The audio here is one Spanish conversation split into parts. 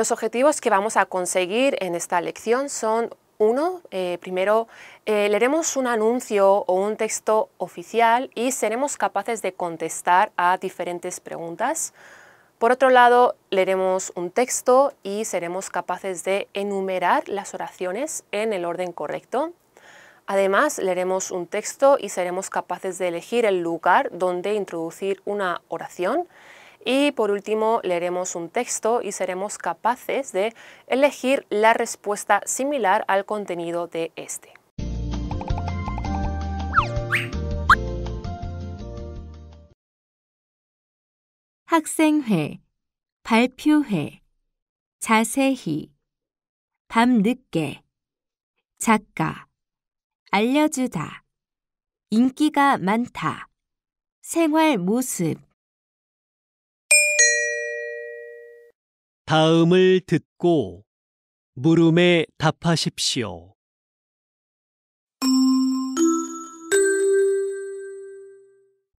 Los objetivos que vamos a conseguir en esta lección son uno, eh, primero, eh, leeremos un anuncio o un texto oficial y seremos capaces de contestar a diferentes preguntas. Por otro lado, leeremos un texto y seremos capaces de enumerar las oraciones en el orden correcto. Además, leeremos un texto y seremos capaces de elegir el lugar donde introducir una oración. Y por último, leeremos un texto y seremos capaces de elegir la respuesta similar al contenido de este. 학생회, 발표회, 자세히, 밤늦게, 작가, 알려주다, 인기가 많다, 생활 모습, 다음을 듣고 물음에 답하십시오.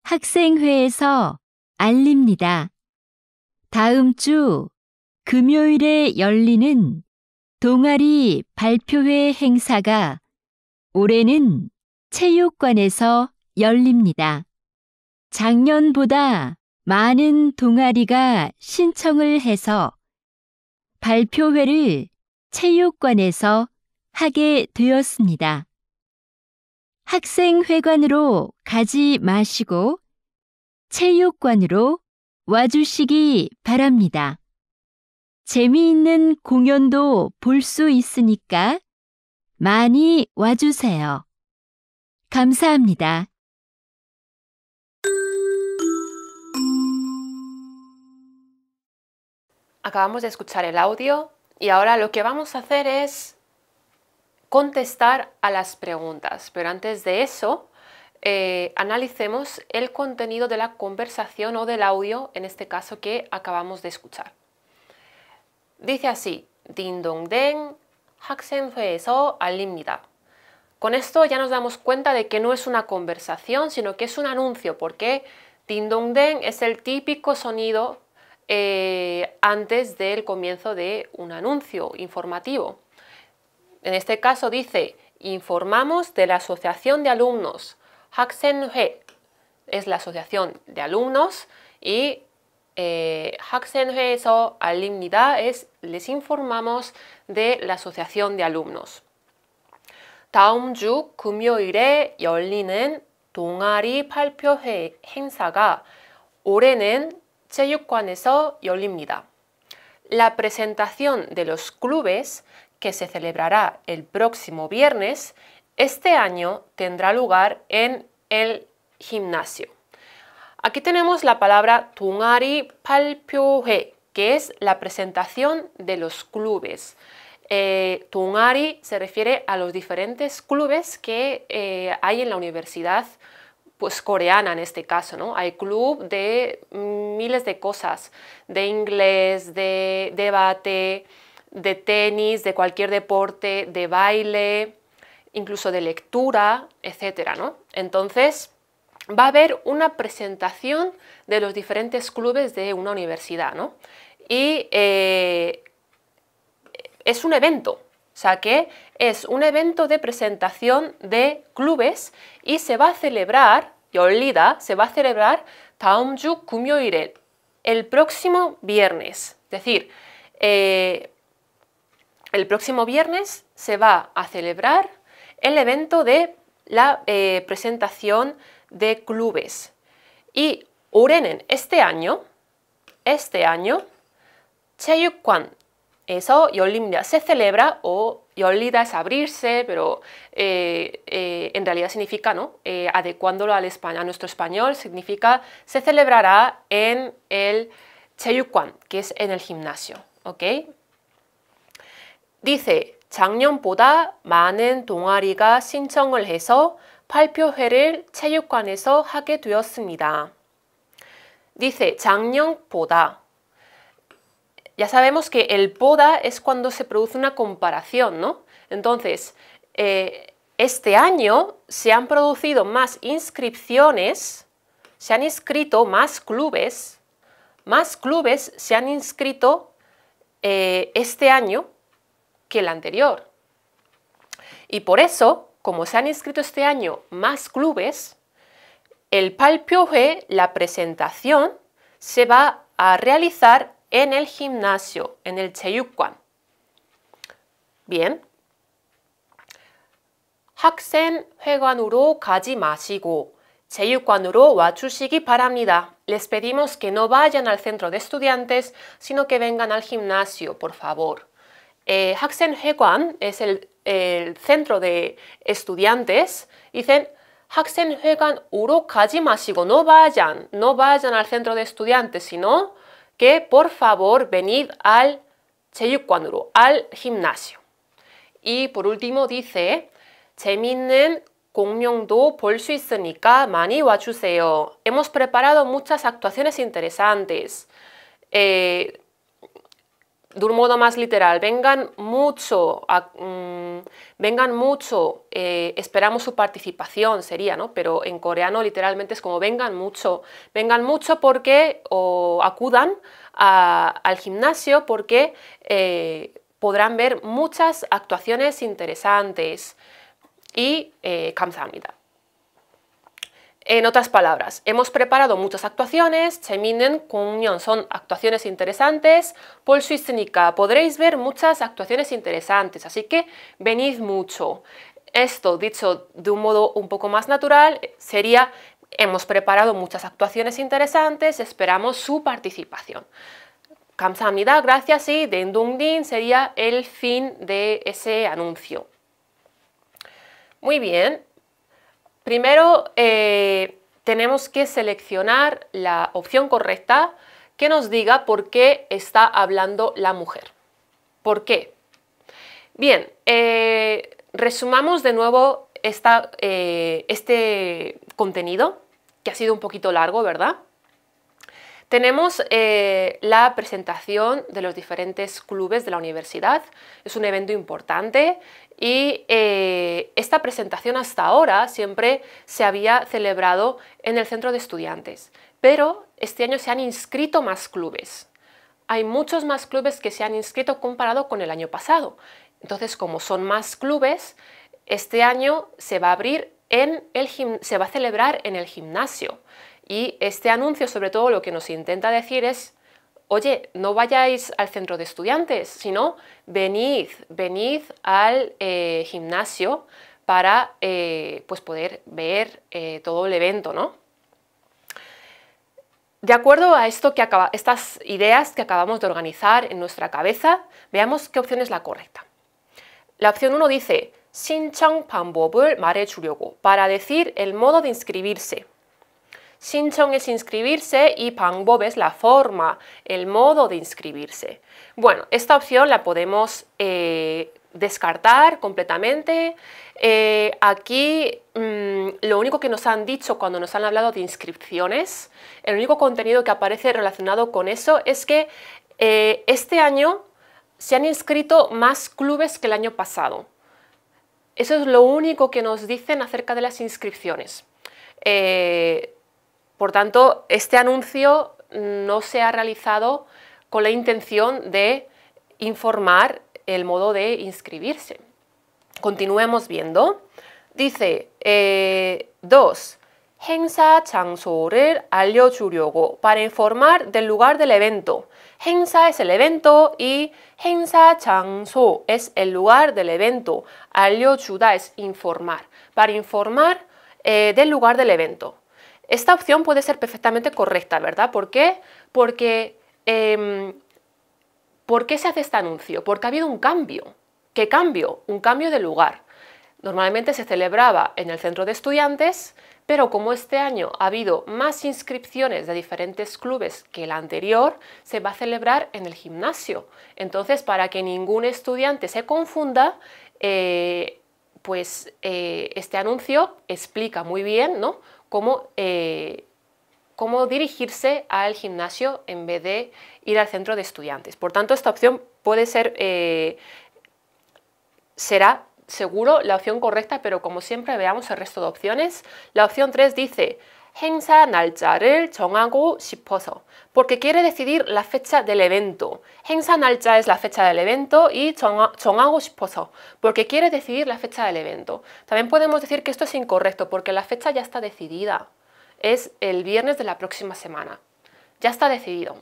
학생회에서 알립니다. 다음 주 금요일에 열리는 동아리 발표회 행사가 올해는 체육관에서 열립니다. 작년보다 많은 동아리가 신청을 해서 발표회를 체육관에서 하게 되었습니다. 학생회관으로 가지 마시고 체육관으로 와주시기 바랍니다. 재미있는 공연도 볼 수 있으니까 많이 와주세요. 감사합니다. Acabamos de escuchar el audio y ahora lo que vamos a hacer es contestar a las preguntas, pero antes de eso eh, analicemos el contenido de la conversación o del audio, en este caso que acabamos de escuchar. Dice así, ding dong so Con esto ya nos damos cuenta de que no es una conversación, sino que es un anuncio, porque ding dong es el típico sonido eh, antes del comienzo de un anuncio informativo. En este caso dice, informamos de la Asociación de Alumnos. Haxenhe es la Asociación de Alumnos y eh, es les informamos de la Asociación de Alumnos. 다음 주 금요일에 열리는 동아리 발표회 행사가 la presentación de los clubes, que se celebrará el próximo viernes, este año tendrá lugar en el gimnasio. Aquí tenemos la palabra Tungari Palpyohe, que es la presentación de los clubes. Eh, Tungari se refiere a los diferentes clubes que eh, hay en la universidad pues coreana en este caso, ¿no? Hay club de mm, miles de cosas, de inglés, de debate, de tenis, de cualquier deporte, de baile, incluso de lectura, etcétera, ¿no? Entonces, va a haber una presentación de los diferentes clubes de una universidad, ¿no? Y eh, es un evento, o sea que es un evento de presentación de clubes y se va a celebrar, y olvida se va a celebrar Taumju Kumyoiret el próximo viernes. Es decir, eh, el próximo viernes se va a celebrar el evento de la eh, presentación de clubes. Y Urenen este año, este año, Cheyukwan eso yolinda, Se celebra o yolida es abrirse, pero eh, eh, en realidad significa, ¿no? Eh, adecuándolo al español, a nuestro español, significa se celebrará en el Cheyukwan, que es en el gimnasio, ¿ok? Dice, 작년보다 많은 동아리가 신청을 해서 발표회를 체육관에서 하게 되었습니다. Dice, 작년보다 ya sabemos que el poda es cuando se produce una comparación, ¿no? Entonces, eh, este año se han producido más inscripciones, se han inscrito más clubes, más clubes se han inscrito eh, este año que el anterior. Y por eso, como se han inscrito este año más clubes, el Palpioje, la presentación, se va a realizar en el gimnasio, en el Cheyukwan. Bien. Uro 가지 마시고 체육관으로 와주시기 바랍니다. Les pedimos que no vayan al centro de estudiantes, sino que vengan al gimnasio, por favor. Eh, heguan es el, centro de estudiantes. Dicen 학생회관으로 가지 마시고, no vayan, no vayan al centro de estudiantes, sino que por favor venid al 체육관으로, al gimnasio. Y por último dice, Hemos preparado muchas actuaciones interesantes. Eh, de un modo más literal, vengan mucho, mm, vengan mucho, eh, esperamos su participación, sería, ¿no? Pero en coreano literalmente es como vengan mucho, vengan mucho porque o acudan al gimnasio porque eh, podrán ver muchas actuaciones interesantes y eh, en otras palabras, hemos preparado muchas actuaciones, Cheminen, Kunyon son actuaciones interesantes, Polsu podréis ver muchas actuaciones interesantes, así que venid mucho. Esto, dicho de un modo un poco más natural, sería hemos preparado muchas actuaciones interesantes, esperamos su participación. Kamsahamnida, gracias y Dendungdin sería el fin de ese anuncio. Muy bien, Primero, eh, tenemos que seleccionar la opción correcta que nos diga por qué está hablando la mujer. ¿Por qué? Bien, eh, resumamos de nuevo eh, este contenido, que ha sido un poquito largo, ¿verdad? Tenemos eh, la presentación de los diferentes clubes de la universidad. Es un evento importante y eh, esta presentación hasta ahora siempre se había celebrado en el centro de estudiantes, pero este año se han inscrito más clubes. Hay muchos más clubes que se han inscrito comparado con el año pasado. Entonces, como son más clubes, este año se va a abrir en el se va a celebrar en el gimnasio. Y este anuncio, sobre todo, lo que nos intenta decir es oye, no vayáis al centro de estudiantes, sino venid, venid al eh, gimnasio para eh, pues poder ver eh, todo el evento, ¿no? De acuerdo a esto que estas ideas que acabamos de organizar en nuestra cabeza, veamos qué opción es la correcta. La opción 1 dice, para decir el modo de inscribirse. Shinchong es inscribirse y Bob es la forma, el modo de inscribirse. Bueno, esta opción la podemos eh, descartar completamente. Eh, aquí mm, lo único que nos han dicho cuando nos han hablado de inscripciones, el único contenido que aparece relacionado con eso es que eh, este año se han inscrito más clubes que el año pasado. Eso es lo único que nos dicen acerca de las inscripciones. Por tanto, este anuncio no se ha realizado con la intención de informar el modo de inscribirse. Continuemos viendo. Dice 2. Eh, 행사 장소를 para informar del lugar del evento. Hensa es el evento y 행사 장소 es el lugar del evento. chuda es informar. Para informar eh, del lugar del evento. Esta opción puede ser perfectamente correcta, ¿verdad? ¿Por qué? Porque, em, ¿por qué se hace este anuncio? Porque ha habido un cambio. ¿Qué cambio? Un cambio de lugar. Normalmente se celebraba en el centro de estudiantes, pero como este año ha habido más inscripciones de diferentes clubes que el anterior, se va a celebrar en el gimnasio. Entonces, para que ningún estudiante se confunda, eh, pues eh, este anuncio explica muy bien ¿no? Eh, cómo, dirigirse al gimnasio en vez de ir al centro de estudiantes. Por tanto, esta opción puede ser, eh, será seguro la opción correcta, pero como siempre veamos el resto de opciones. La opción 3 dice, 행사 날짜를 정하고 싶어서. Porque quiere decidir la fecha del evento. 행사 날짜 es la fecha del evento y 정하고 싶어서. Porque quiere decidir la fecha del evento. También podemos decir que esto es incorrecto porque la fecha ya está decidida. Es el viernes de la próxima semana. Ya está decidido.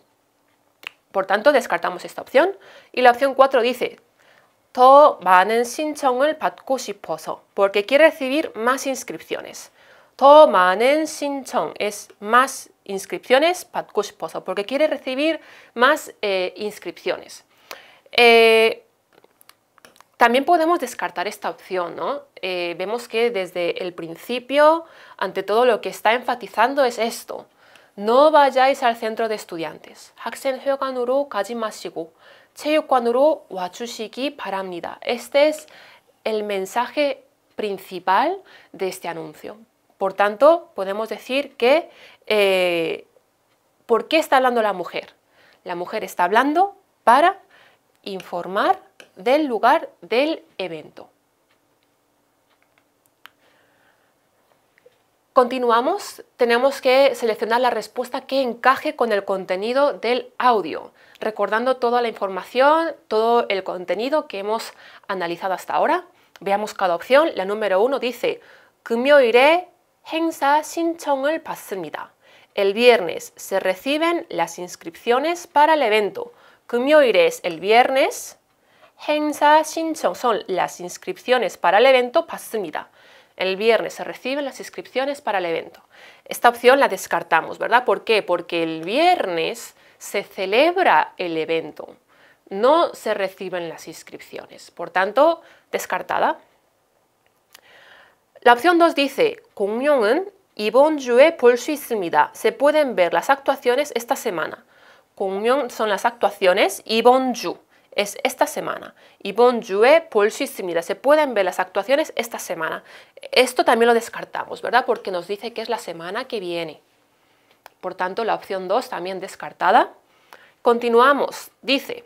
Por tanto, descartamos esta opción. Y la opción 4 dice, 더 많은 신청을 받고 싶어서. Porque quiere recibir más inscripciones. 더 es más inscripciones porque quiere recibir más eh, inscripciones. Eh, también podemos descartar esta opción, ¿no? Eh, vemos que desde el principio, ante todo, lo que está enfatizando es esto. No vayáis al centro de estudiantes. Este es el mensaje principal de este anuncio. Por tanto, podemos decir que, eh, ¿por qué está hablando la mujer? La mujer está hablando para informar del lugar del evento. Continuamos, tenemos que seleccionar la respuesta que encaje con el contenido del audio, recordando toda la información, todo el contenido que hemos analizado hasta ahora. Veamos cada opción. La número uno dice, iré? El viernes se reciben las inscripciones para el evento. el viernes. son las inscripciones para el evento El viernes se reciben las inscripciones para el evento. Esta opción la descartamos, ¿verdad? ¿Por qué? Porque el viernes se celebra el evento. No se reciben las inscripciones. Por tanto, descartada. La opción 2 dice, "공연은 이번 볼 있습니다. Se pueden ver las actuaciones esta semana. son las actuaciones 이번 주 es esta semana. 이번 주에 볼 수 있습니다. Se pueden ver las actuaciones esta semana. Esto también lo descartamos, ¿verdad? Porque nos dice que es la semana que viene. Por tanto, la opción 2 también descartada. Continuamos. Dice,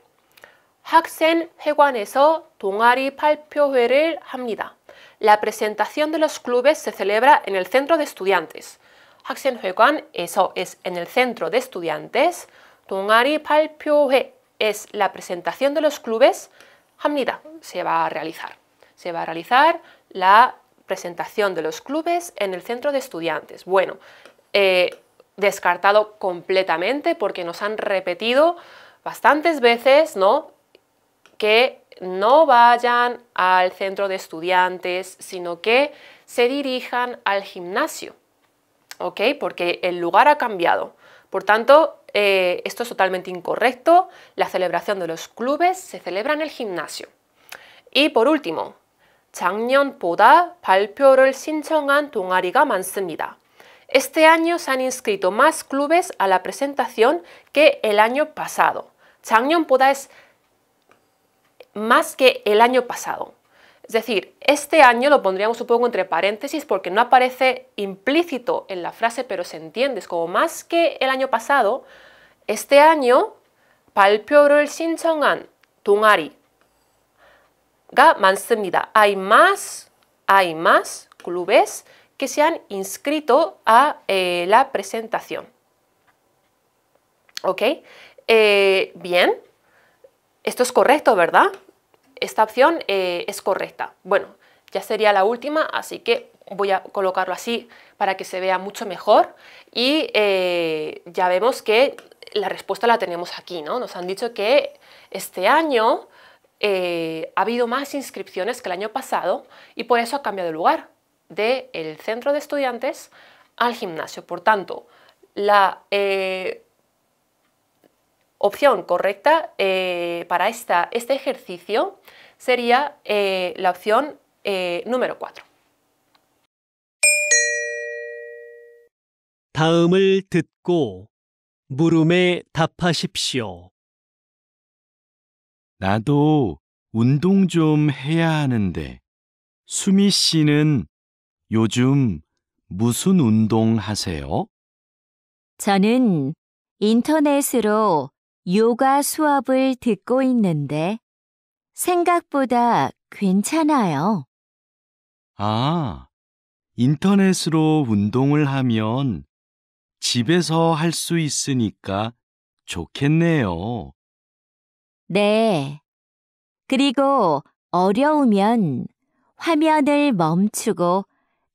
동아리 발표회를 합니다. La presentación de los clubes se celebra en el centro de estudiantes. 학생회관, eso es en el centro de estudiantes. Tungari es la presentación de los clubes. Hamnida se va a realizar. Se va a realizar la presentación de los clubes en el centro de estudiantes. Bueno, eh, descartado completamente porque nos han repetido bastantes veces, ¿no? Que no vayan al centro de estudiantes, sino que se dirijan al gimnasio, ¿ok? Porque el lugar ha cambiado. Por tanto, eh, esto es totalmente incorrecto. La celebración de los clubes se celebra en el gimnasio. Y por último, 작년보다 발표를 신청한 동아리가 많습니다. Este año se han inscrito más clubes a la presentación que el año pasado. 작년보다 es más que el año pasado. Es decir, este año lo pondríamos supongo, entre paréntesis porque no aparece implícito en la frase, pero se entiende. Es como más que el año pasado, este año ga Hay más, hay más clubes que se han inscrito a eh, la presentación. ¿Ok? Eh, bien. Esto es correcto, ¿verdad? esta opción eh, es correcta. Bueno, ya sería la última, así que voy a colocarlo así para que se vea mucho mejor y eh, ya vemos que la respuesta la tenemos aquí, ¿no? Nos han dicho que este año eh, ha habido más inscripciones que el año pasado y por eso ha cambiado de lugar, del centro de estudiantes al gimnasio. Por tanto, la opción correcta eh, para esta, este ejercicio sería eh, la opción eh, número 4. 다음을 듣고 물음에 답하십시오. 나도 운동 좀 해야 하는데 수미 씨는 요즘 무슨 운동 하세요? 저는 인터넷으로 요가 수업을 듣고 있는데 생각보다 괜찮아요. 아, 인터넷으로 운동을 하면 집에서 할 수 있으니까 좋겠네요. 네. 그리고 어려우면 화면을 멈추고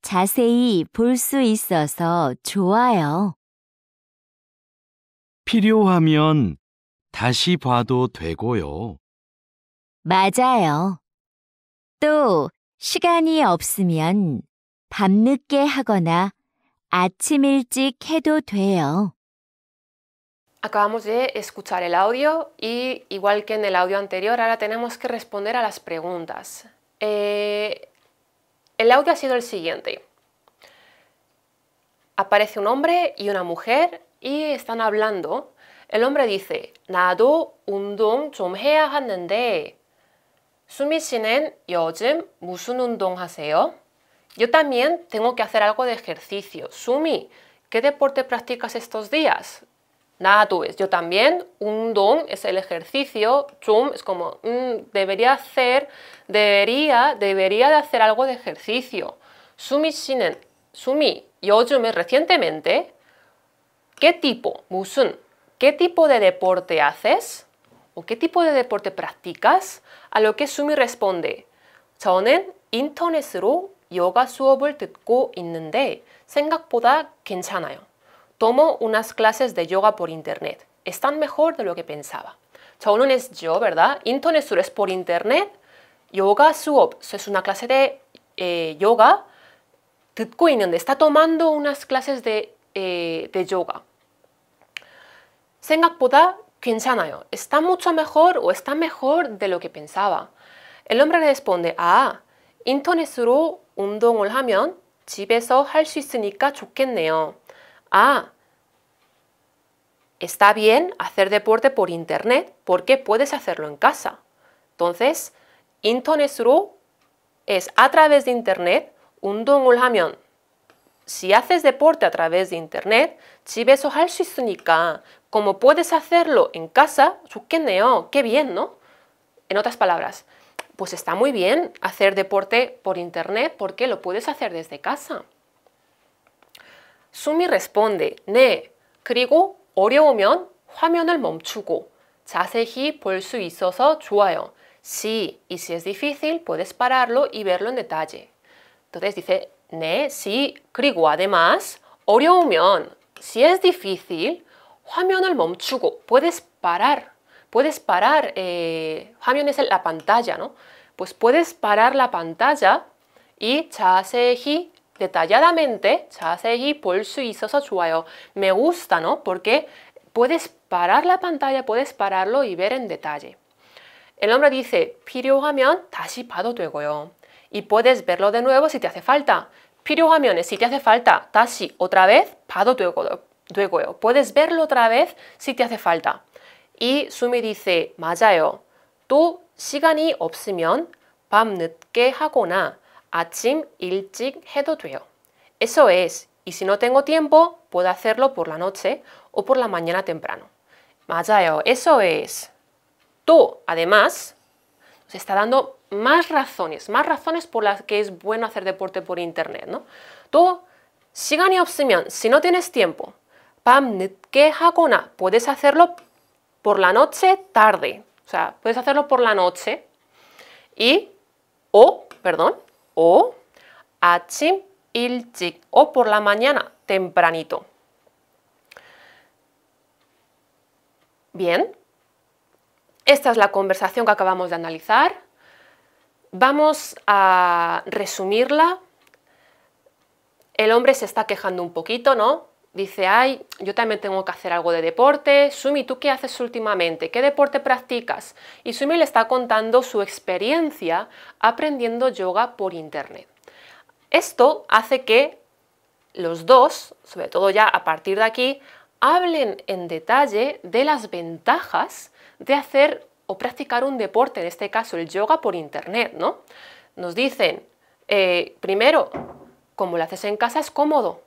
자세히 볼 수 있어서 좋아요. 필요하면 Acabamos de escuchar el audio y igual que en el audio anterior, ahora tenemos que responder a las preguntas. Eh, el audio ha sido el siguiente. Aparece un hombre y una mujer y están hablando el hombre dice, 나도 운동 좀 Yo también tengo que hacer algo de ejercicio. Sumi, ¿qué deporte practicas estos días? tú es yo también, un don es el ejercicio, chum es como debería hacer, debería, debería de hacer algo de ejercicio. Sumi shinen, sumi, yo recientemente, ¿qué tipo? Musun, qué tipo de deporte haces o qué tipo de deporte practicas, a lo que Sumi responde, 저는 인터넷으로 yoga 수업을 듣고 있는데 생각보다 괜찮아요. Tomo unas clases de yoga por internet. Están mejor de lo que pensaba. 저는 es yo, ¿verdad? 인터넷으로 es por internet. Yoga 수업 es una clase de eh, yoga. 듣고 있는데 está tomando unas clases de, eh, de yoga. Está mucho mejor o está mejor de lo que pensaba. El hombre le responde, ah, 인터넷으로 운동을 하면 집에서 할 있으니까 좋겠네요. Ah, está bien hacer deporte por internet porque puedes hacerlo en casa. Entonces, 인터넷으로 es a través de internet 운동을 하면 si haces deporte a través de internet, 집에서 할 있으니까 como puedes hacerlo en casa, qué bien, ¿no? En otras palabras, pues está muy bien hacer deporte por internet porque lo puedes hacer desde casa. Sumi responde, 네, 그리고 어려우면 화면을 멈추고 자세히 볼 수 있어서 좋아요. Sí, y si es difícil, puedes pararlo y verlo en detalle. Entonces dice, ne, sí, 그리고 además, 어려우면, si es difícil, 화면을 멈추고, puedes parar, puedes parar, eh, 화면 es la pantalla, ¿no? Pues puedes parar la pantalla y 자세히 detalladamente 자세히 볼수 있어서 좋아요. Me gusta, ¿no? Porque puedes parar la pantalla, puedes pararlo y ver en detalle. El hombre dice 필요하면 다시 봐도 되고요. Y puedes verlo de nuevo si te hace falta. 필요하면 si te hace falta. 다시 otra vez 봐도 되고요. Puedes verlo otra vez si te hace falta. Y Sumi dice, 맞아요. 또 시간이 없으면 늦게 하거나 아침 일찍 해도 돼요. Eso es. Y si no tengo tiempo, puedo hacerlo por la noche o por la mañana temprano. 맞아요. Eso es. Tú, además, nos está dando más razones, más razones por las que es bueno hacer deporte por internet, ¿no? Tú, 시간이 없으면, si no tienes tiempo, Qué puedes hacerlo por la noche tarde. O sea, puedes hacerlo por la noche. Y o, perdón, o il 일찍 o por la mañana tempranito. Bien. Esta es la conversación que acabamos de analizar. Vamos a resumirla. El hombre se está quejando un poquito, ¿no? dice, ay, yo también tengo que hacer algo de deporte. Sumi, ¿tú qué haces últimamente? ¿Qué deporte practicas? Y Sumi le está contando su experiencia aprendiendo yoga por internet. Esto hace que los dos, sobre todo ya a partir de aquí, hablen en detalle de las ventajas de hacer o practicar un deporte, en este caso el yoga por internet, ¿no? Nos dicen, eh, primero, como lo haces en casa es cómodo,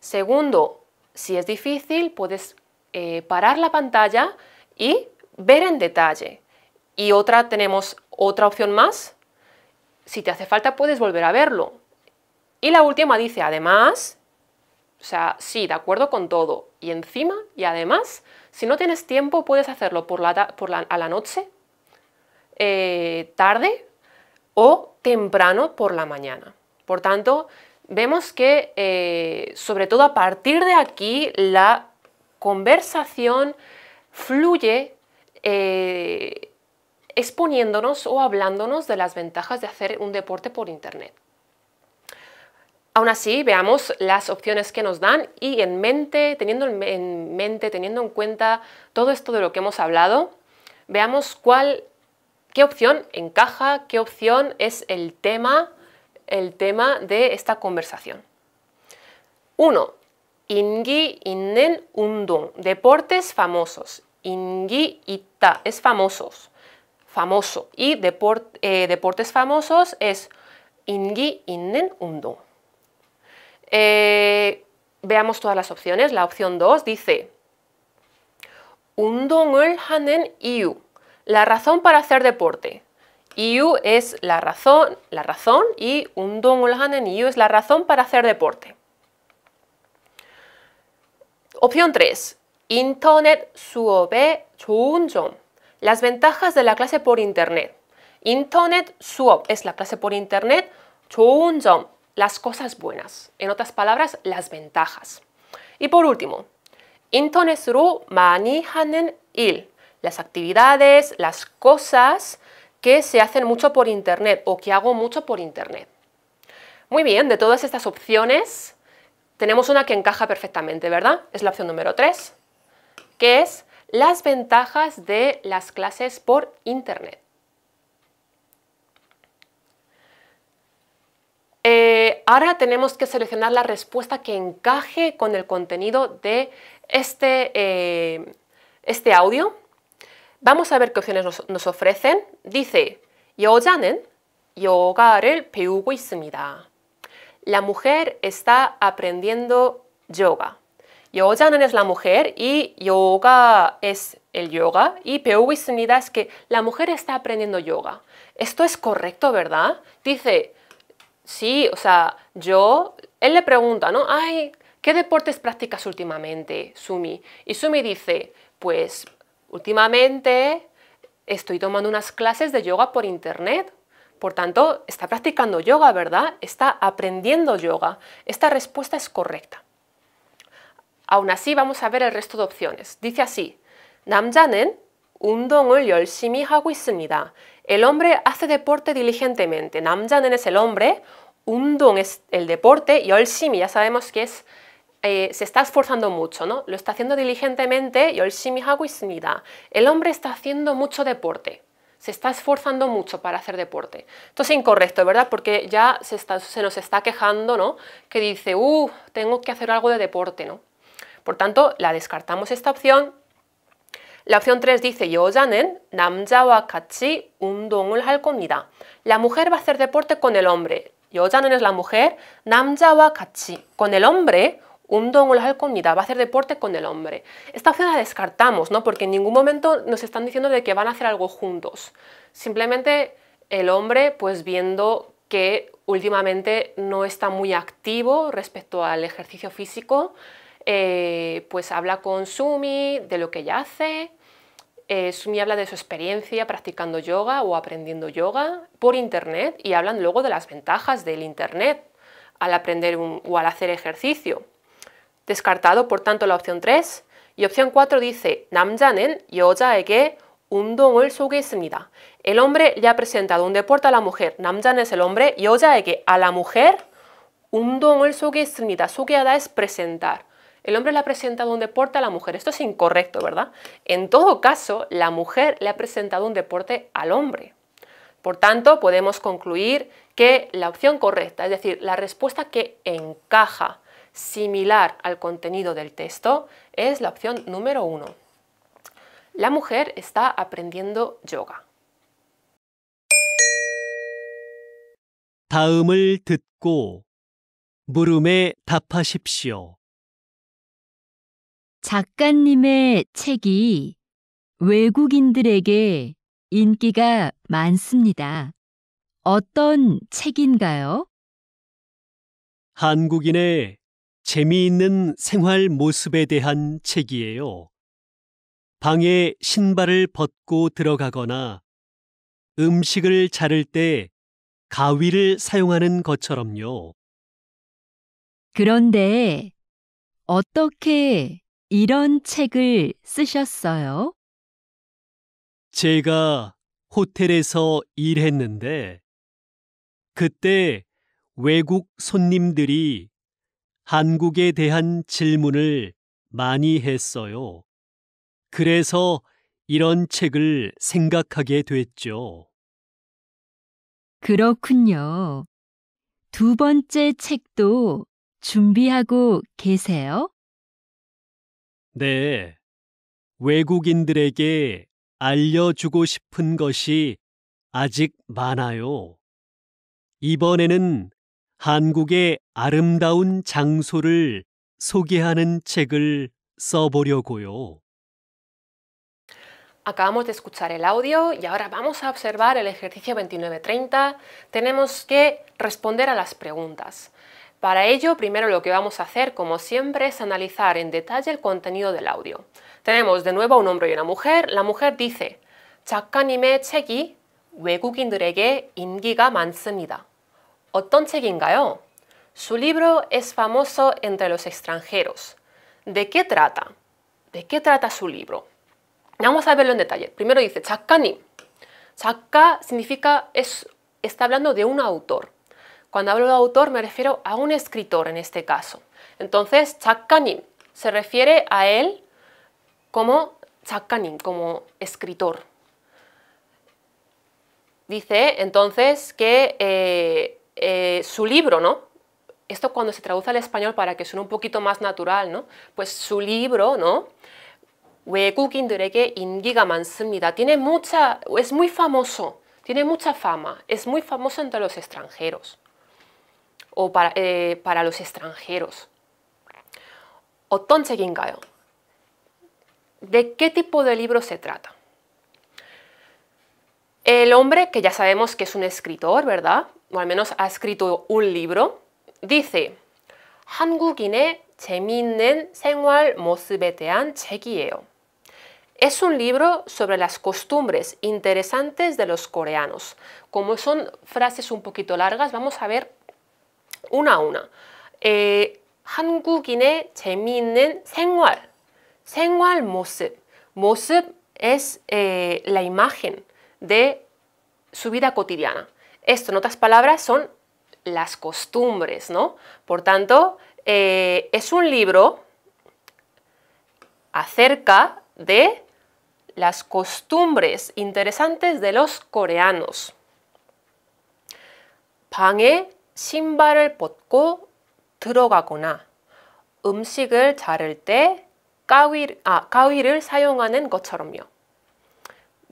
Segundo, si es difícil, puedes eh, parar la pantalla y ver en detalle. Y otra, tenemos otra opción más. Si te hace falta, puedes volver a verlo. Y la última dice, además, o sea, sí, de acuerdo con todo. Y encima, y además, si no tienes tiempo, puedes hacerlo por la, a la noche, eh, tarde o temprano por la mañana. Por tanto, vemos que, eh, sobre todo a partir de aquí, la conversación fluye eh, exponiéndonos o hablándonos de las ventajas de hacer un deporte por Internet. Aún así, veamos las opciones que nos dan y en mente, teniendo en mente, teniendo en cuenta todo esto de lo que hemos hablado, veamos qué opción encaja, qué opción es el tema el tema de esta conversación. 1. Ingi innen undung. Deportes famosos. Ingi ita es famosos. Famoso. Y eh, deportes famosos es ingi innen undung. Eh, veamos todas las opciones. La opción 2 dice el hanen iu. La razón para hacer deporte. Iu es la razón, la razón y un dong Iu es la razón para hacer deporte. Opción 3. Internet suobe 좋은 Las ventajas de la clase por internet. Internet 수업 es la clase por internet. 좋은 Las cosas buenas. En otras palabras, las ventajas. Y por último, Internet mani 하는 il. Las actividades, las cosas que se hacen mucho por Internet o que hago mucho por Internet. Muy bien, de todas estas opciones tenemos una que encaja perfectamente, ¿verdad? Es la opción número 3, que es las ventajas de las clases por Internet. Eh, ahora tenemos que seleccionar la respuesta que encaje con el contenido de este, eh, este audio Vamos a ver qué opciones nos, ofrecen. Dice, yoga Yoga, 배우고 있습니다. La mujer está aprendiendo yoga. Yoja-nen es la mujer y yoga es el yoga y 배우고 es que la mujer está aprendiendo yoga. Esto es correcto, ¿verdad? Dice, sí, o sea, yo, él le pregunta, ¿no? Ay, ¿qué deportes practicas últimamente, Sumi? Y Sumi dice, pues Últimamente estoy tomando unas clases de yoga por internet. Por tanto, está practicando yoga, ¿verdad? Está aprendiendo yoga. Esta respuesta es correcta. Aún así, vamos a ver el resto de opciones. Dice así, 남자는 운동을 열심히 하고 있습니다. El hombre hace deporte diligentemente. 남자는 es el hombre, 운동 es el deporte, y shimi ya sabemos que es eh, se está esforzando mucho, ¿no? Lo está haciendo diligentemente, El hombre está haciendo mucho deporte. Se está esforzando mucho para hacer deporte. Esto es incorrecto, ¿verdad? Porque ya se, nos está quejando, ¿no? Que dice, uh, tengo que hacer algo de deporte, ¿no? Por tanto, la descartamos esta opción. La opción 3 dice, La mujer va a hacer deporte con el hombre. Yojanen es la mujer, kachi Con el hombre, un o al comunidad, va a hacer deporte con el hombre. Esta opción la descartamos, Porque en ningún momento nos están diciendo de que van a hacer algo juntos. Simplemente el hombre, pues viendo que últimamente no está muy activo respecto al ejercicio físico, eh, pues habla con Sumi de lo que ella hace. Eh, Sumi habla de su experiencia practicando yoga o aprendiendo yoga por internet y hablan luego de las ventajas del internet al aprender o al hacer ejercicio. Descartado, por tanto, la opción 3. Y opción 4 dice, 남자는 여자에게 운동을 소개했습니다. El hombre le ha presentado un deporte a la mujer. 남자는 es el hombre, 여자에게 a la mujer 운동을 소개했습니다. 소개하다 es presentar. El hombre le ha presentado un deporte a la mujer. Esto es incorrecto, ¿verdad? En todo caso, la mujer le ha presentado un deporte al hombre. Por tanto, podemos concluir que la opción correcta, es decir, la respuesta que encaja similar al contenido del texto es la opción número 1. La mujer está aprendiendo yoga. 다음을 듣고 물음에 답하십시오. 작가님의 책이 외국인들에게 인기가 많습니다. 어떤 책인가요? 한국인의 재미있는 생활 모습에 대한 책이에요. 방에 신발을 벗고 들어가거나 음식을 자를 때 가위를 사용하는 것처럼요. 그런데 어떻게 이런 책을 쓰셨어요? 제가 호텔에서 일했는데 그때 외국 손님들이 한국에 대한 질문을 많이 했어요. 그래서 이런 책을 생각하게 됐죠. 그렇군요. 두 번째 책도 준비하고 계세요? 네. 외국인들에게 알려주고 싶은 것이 아직 많아요. 이번에는 한국의 Acabamos de escuchar el audio y ahora vamos a observar el ejercicio 29.30. Tenemos que responder a las preguntas. Para ello, primero lo que vamos a hacer, como siempre, es analizar en detalle el contenido del audio. Tenemos de nuevo un hombre y una mujer. La mujer dice, 작가님의 책이 외국인들에게 인기가 많습니다. 어떤 su libro es famoso entre los extranjeros. ¿De qué trata? ¿De qué trata su libro? Vamos a verlo en detalle. Primero dice Chakani. Chakka significa, es, está hablando de un autor. Cuando hablo de autor me refiero a un escritor en este caso. Entonces, Chakani se refiere a él como Chakani, como escritor. Dice entonces que eh, eh, su libro, ¿no? esto cuando se traduce al español para que suene un poquito más natural, ¿no? Pues su libro, ¿no? Tiene mucha, es muy famoso, tiene mucha fama, es muy famoso entre los extranjeros o para, eh, los extranjeros. ¿De qué tipo de libro se trata? El hombre, que ya sabemos que es un escritor, ¿verdad? O al menos ha escrito un libro, Dice, Es un libro sobre las costumbres interesantes de los coreanos. Como son frases un poquito largas, vamos a ver una a una. Eh, 한국인의 재미있는 생활, 생활 모습. 모습 es eh, la imagen de su vida cotidiana. Esto, en otras palabras, son las costumbres, ¿no? Por tanto, eh, es un libro acerca de las costumbres interesantes de los coreanos. 방에 신발을 벗고 들어가거나 음식을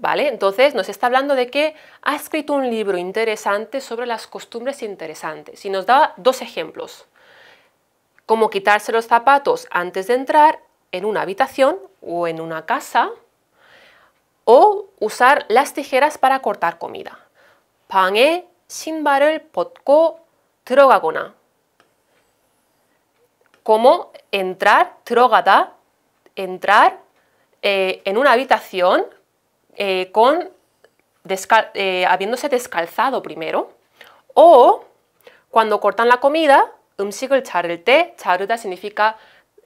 ¿Vale? Entonces nos está hablando de que ha escrito un libro interesante sobre las costumbres interesantes y nos da dos ejemplos. Cómo quitarse los zapatos antes de entrar en una habitación o en una casa o usar las tijeras para cortar comida. sin barrel potko trogagona. como entrar, entrar eh, en una habitación eh, con eh, habiéndose descalzado primero, o cuando cortan la comida, un 자를 때 자르다 significa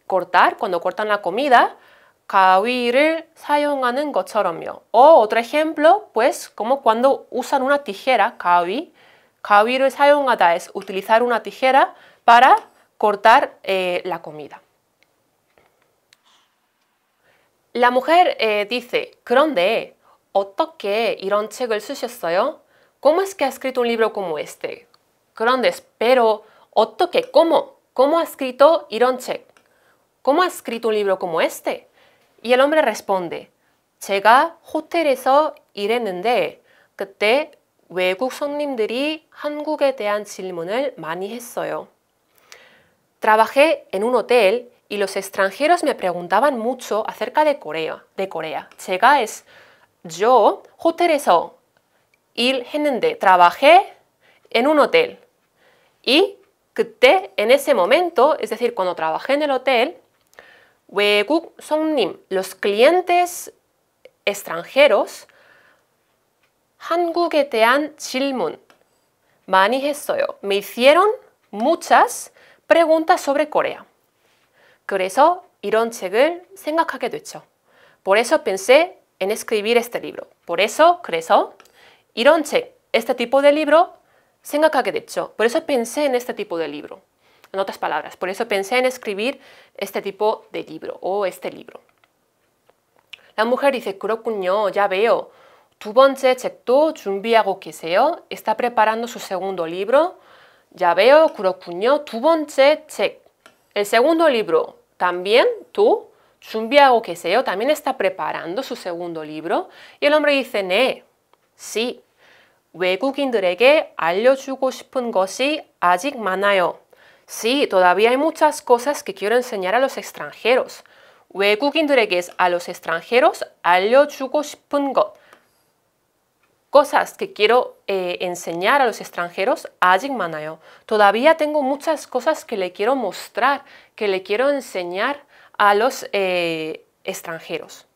cortar, cuando cortan la comida, 가위를 O otro ejemplo, pues como cuando usan una tijera, 가위, 가위를 사용하다 es utilizar una tijera para cortar eh, la comida. La mujer dice, 그런데 어떻게 ¿Cómo es que ha escrito un libro como este? Grandes, pero 어떻게, cómo, cómo ha escrito 이런 책? ¿Cómo ha escrito un libro como este? Y el hombre responde, 제가 호텔에서 일했는데 그때 외국 손님들이 한국에 대한 질문을 많이 했어요. Trabajé en un hotel y los extranjeros me preguntaban mucho acerca de Corea. De Corea. 제가 es yo hotel에서 일했는데 trabajé en un hotel. Y 그때 en ese momento, es decir, cuando trabajé en el hotel, 외국 손님, los clientes extranjeros 한국에 대한 질문 많이 했어요. Me hicieron muchas preguntas sobre Corea. 그래서 이런 책을 생각하게 됐죠. Por eso pensé en escribir este libro. Por eso, creso Ironche, este tipo de libro, que decho. Por eso pensé en este tipo de libro. En otras palabras, por eso pensé en escribir este tipo de libro o este libro. La mujer dice, kurokunyo, ya veo. 두 번째 책도 que 계세요. Está preparando su segundo libro. Ya veo, kurokunyo, tu bonche check El segundo libro, también, tú, que también está preparando su segundo libro y el hombre dice, ne, sí. 외국인들에게 알려주고 싶은 것이 아직 많아요. Sí, todavía hay muchas cosas que quiero enseñar a los extranjeros. 외국인들에게 a los extranjeros 알려주고 싶은 것. Cosas que quiero eh, enseñar a los extranjeros 아직 많아요. Todavía tengo muchas cosas que le quiero mostrar, que le quiero enseñar a los eh, extranjeros.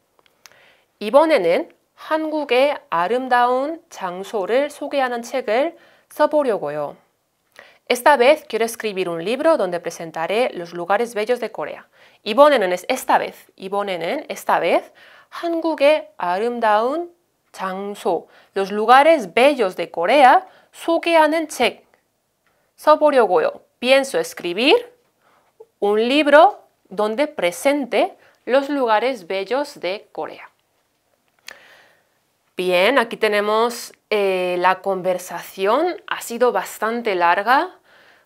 이번에는 한국의 아름다운 장소를 소개하는 책을 써보려고요. Esta vez quiero escribir un libro donde presentaré los lugares bellos de Corea. 이번에는 es esta vez. 이번에는 esta vez 한국의 아름다운 장소, los lugares bellos de Corea 소개하는 책 써보려고요. Pienso escribir un libro donde presente los lugares bellos de Corea. Bien, aquí tenemos eh, la conversación, ha sido bastante larga.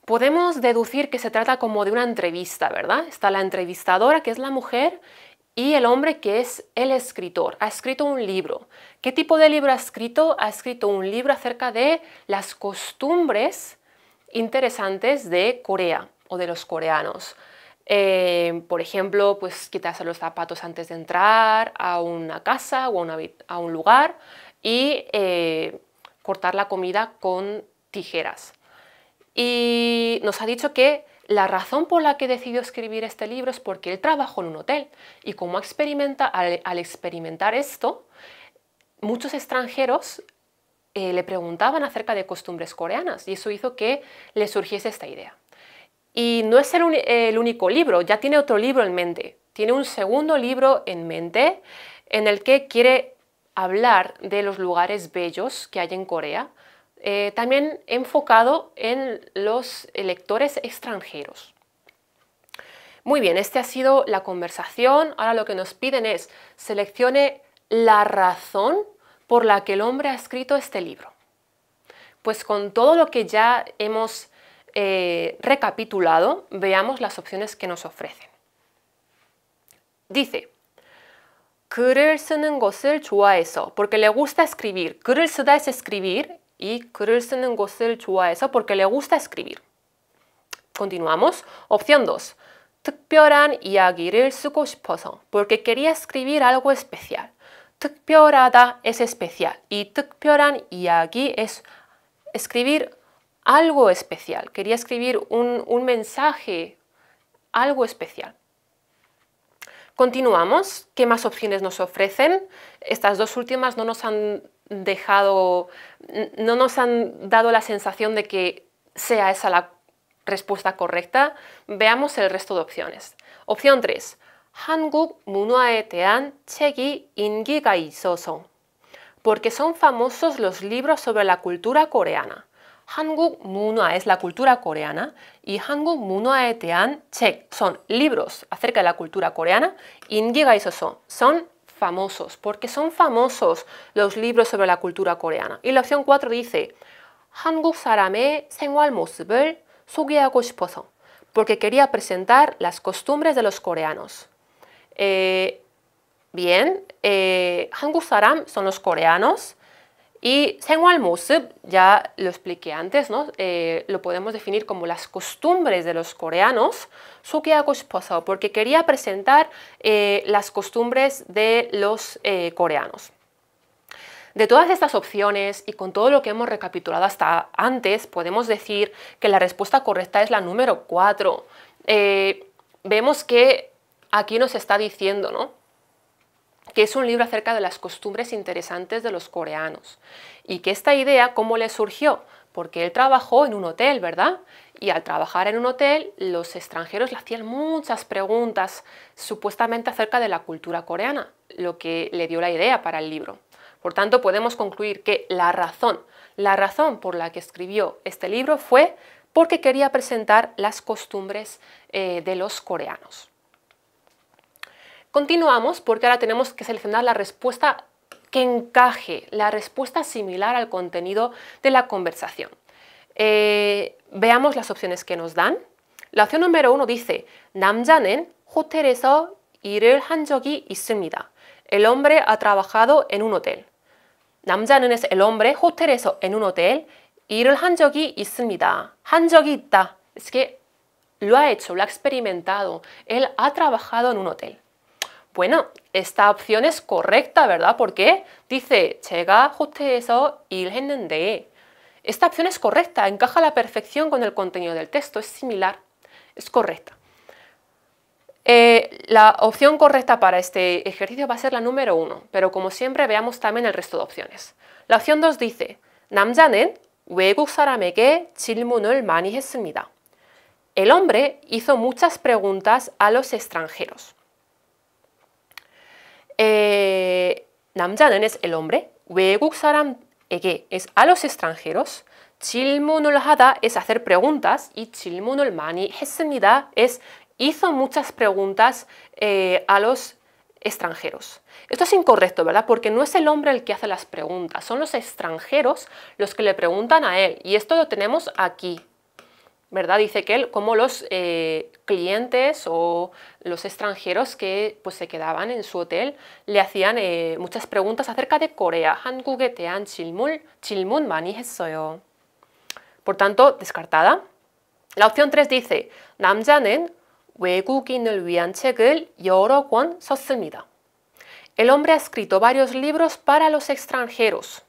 Podemos deducir que se trata como de una entrevista, ¿verdad? Está la entrevistadora, que es la mujer, y el hombre, que es el escritor. Ha escrito un libro. ¿Qué tipo de libro ha escrito? Ha escrito un libro acerca de las costumbres interesantes de Corea o de los coreanos. Eh, por ejemplo, pues quitarse los zapatos antes de entrar a una casa o a, un lugar y eh, cortar la comida con tijeras. Y nos ha dicho que la razón por la que decidió escribir este libro es porque él trabajó en un hotel y como experimenta, al, experimentar esto, muchos extranjeros eh, le preguntaban acerca de costumbres coreanas y eso hizo que le surgiese esta idea. Y no es el, único libro, ya tiene otro libro en mente. Tiene un segundo libro en mente en el que quiere hablar de los lugares bellos que hay en Corea, eh, también enfocado en los lectores extranjeros. Muy bien, esta ha sido la conversación. Ahora lo que nos piden es seleccione la razón por la que el hombre ha escrito este libro. Pues con todo lo que ya hemos eh, recapitulado, veamos las opciones que nos ofrecen. Dice, porque le gusta escribir. es escribir y 글을 porque le gusta escribir. Continuamos. Opción 2. 특별한 이야기를 쓰고 싶어서, porque quería escribir algo especial. 특별하다 es especial y 특별한 es escribir algo especial, quería escribir un, mensaje, algo especial. Continuamos, ¿qué más opciones nos ofrecen? Estas dos últimas no nos han dejado, no nos han dado la sensación de que sea esa la respuesta correcta. Veamos el resto de opciones. Opción 3. 한국 문화에 대한 책이 인기가 Porque son famosos los libros sobre la cultura coreana. Hanguk 문화 es la cultura coreana y 한국 문화에 대한 책 son libros acerca de la cultura coreana. 인기가 있어서 son famosos porque son famosos los libros sobre la cultura coreana. Y la opción 4 dice 한국 사람의 생활 모습을 소개하고 싶어서 porque quería presentar las costumbres de los coreanos. Eh, bien, eh, 한국 son los coreanos. Y Sengwal 모습, ya lo expliqué antes, ¿no? Eh, lo podemos definir como las costumbres de los coreanos, porque quería presentar eh, las costumbres de los eh, coreanos. De todas estas opciones y con todo lo que hemos recapitulado hasta antes, podemos decir que la respuesta correcta es la número 4. vemos que aquí nos está diciendo, ¿no? que es un libro acerca de las costumbres interesantes de los coreanos. Y que esta idea, ¿cómo le surgió? Porque él trabajó en un hotel, ¿verdad? Y al trabajar en un hotel, los extranjeros le hacían muchas preguntas supuestamente acerca de la cultura coreana, lo que le dio la idea para el libro. Por tanto, podemos concluir que la razón, la razón por la que escribió este libro fue porque quería presentar las costumbres eh, de los coreanos. Continuamos porque ahora tenemos que seleccionar la respuesta que encaje, la respuesta similar al contenido de la conversación. Eh, veamos las opciones que nos dan. La opción número uno dice, 남자는 호텔에서 El hombre ha trabajado en un hotel. 남자는 es el hombre, 호텔에서 en un hotel, 일을 한 적이 있습니다. Es que lo ha hecho, lo ha experimentado. Él ha trabajado en un hotel. Bueno, esta opción es correcta, ¿verdad? Porque dice 제가 호텔에서 일했는데. Esta opción es correcta, encaja a la perfección con el contenido del texto, es similar, es correcta. Eh, la opción correcta para este ejercicio va a ser la número uno pero como siempre veamos también el resto de opciones. La opción 2 dice, 남자는 외국 사람에게 질문을 많이 했습니다. El hombre hizo muchas preguntas a los extranjeros. Eh, 남자는 es el hombre, 외국 ege es a los extranjeros, 질문을 Hada es hacer preguntas y 질문을 Mani es hizo muchas preguntas a los extranjeros. Esto es incorrecto, ¿verdad? Porque no es el hombre el que hace las preguntas, son los extranjeros los que le preguntan a él. Y esto lo tenemos aquí, ¿verdad? Dice que él, como los eh, clientes o los extranjeros que pues, se quedaban en su hotel le hacían eh, muchas preguntas acerca de Corea. Por tanto, descartada. La opción 3 dice, 남자는 외국인을 위한 책을 여러 권 썼습니다. El hombre ha escrito varios libros para los extranjeros.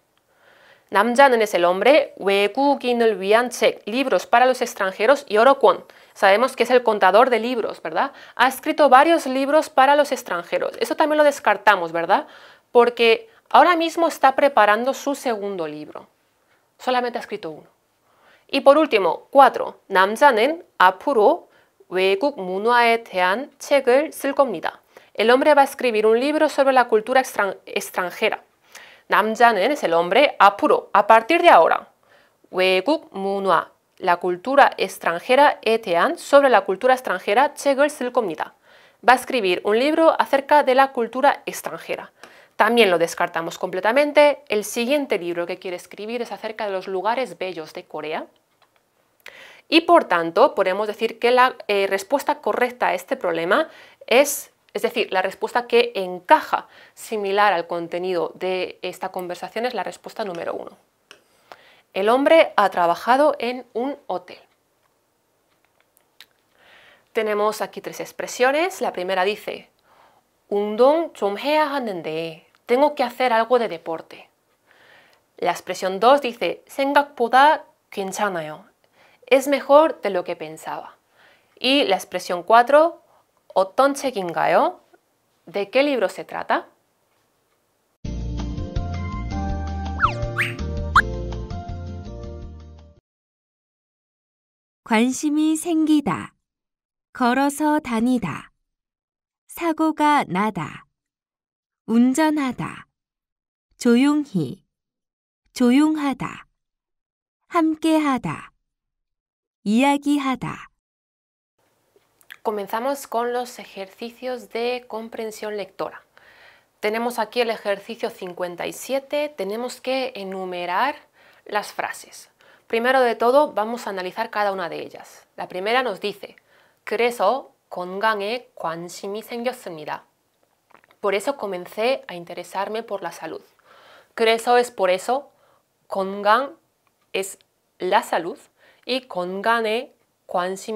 남자는 es el hombre, 외국인을 위한 책, libros para los extranjeros y Oroquon. Sabemos que es el contador de libros, ¿verdad? Ha escrito varios libros para los extranjeros. Eso también lo descartamos, ¿verdad? Porque ahora mismo está preparando su segundo libro. Solamente ha escrito uno. Y por último, cuatro. 남자는 앞으로 외국 문화에 대한 책을 쓸 겁니다. El hombre va a escribir un libro sobre la cultura extranjera. 남자는 es el hombre, apuro, a partir de ahora. 외국 문화, la cultura extranjera ETEAN sobre la cultura extranjera 책을 쓸 겁니다. Va a escribir un libro acerca de la cultura extranjera. También lo descartamos completamente. El siguiente libro que quiere escribir es acerca de los lugares bellos de Corea. Y por tanto, podemos decir que la eh, respuesta correcta a este problema es es decir, la respuesta que encaja similar al contenido de esta conversación es la respuesta número uno. El hombre ha trabajado en un hotel. Tenemos aquí tres expresiones. La primera dice, tengo que hacer algo de deporte. La expresión dos dice, Es mejor de lo que pensaba. Y la expresión 4, 어떤 책인가요? ¿De qué libro se trata? 관심이 생기다. 걸어서 다니다. 사고가 나다. 운전하다. 조용히. 조용하다. 함께하다. 이야기하다. Comenzamos con los ejercicios de comprensión lectora. Tenemos aquí el ejercicio 57, tenemos que enumerar las frases. Primero de todo, vamos a analizar cada una de ellas. La primera nos dice, 그래서 건강에 관심이 생겼습니다. Por eso comencé a interesarme por la salud. Creso es por eso, gan es la salud y 건강에